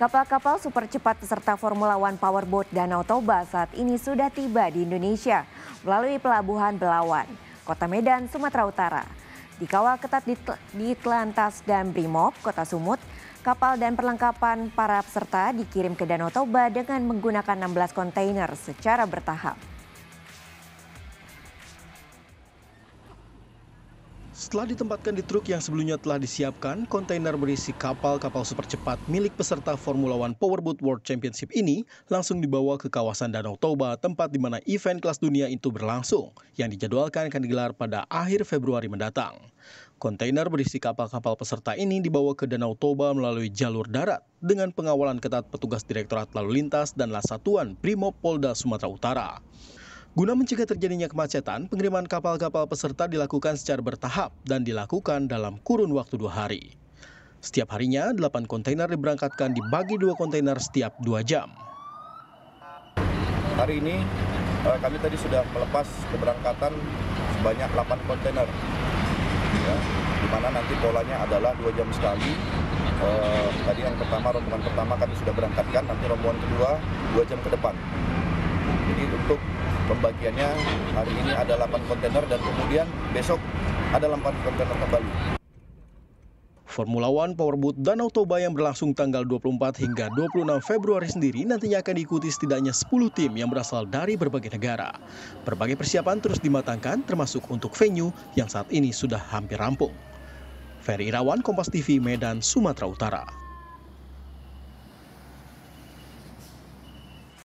Kapal-kapal super cepat peserta Formula One Powerboat Danau Toba saat ini sudah tiba di Indonesia melalui pelabuhan Belawan, Kota Medan, Sumatera Utara. Dikawal ketat di, di Telantas dan Brimob, Kota Sumut, kapal dan perlengkapan para peserta dikirim ke Danau Toba dengan menggunakan 16 kontainer secara bertahap. Setelah ditempatkan di truk yang sebelumnya telah disiapkan, kontainer berisi kapal-kapal super cepat milik peserta Formula One Powerboat World Championship ini langsung dibawa ke kawasan Danau Toba, tempat di mana event kelas dunia itu berlangsung, yang dijadwalkan akan digelar pada akhir Februari mendatang. Kontainer berisi kapal-kapal peserta ini dibawa ke Danau Toba melalui jalur darat dengan pengawalan ketat petugas Direktorat Lalu Lintas dan Lasatuan Primo Polda Sumatera Utara. Guna mencegah terjadinya kemacetan, pengiriman kapal-kapal peserta dilakukan secara bertahap dan dilakukan dalam kurun waktu dua hari. Setiap harinya, 8 kontainer diberangkatkan dibagi dua kontainer setiap dua jam. Hari ini eh, kami tadi sudah melepas keberangkatan sebanyak 8 kontainer. Ya, di mana nanti polanya adalah dua jam sekali. E, tadi yang pertama rombongan pertama kami sudah berangkatkan, nanti rombongan kedua dua jam ke depan. Jadi untuk pembagiannya hari ini ada 8 kontainer dan kemudian besok ada 8 kontainer kembali. Formula One Powerboat Danau Toba yang berlangsung tanggal 24 hingga 26 Februari sendiri nantinya akan diikuti setidaknya 10 tim yang berasal dari berbagai negara. Berbagai persiapan terus dimatangkan termasuk untuk venue yang saat ini sudah hampir rampung. Ferry Irawan, Kompas TV, Medan, Sumatera Utara.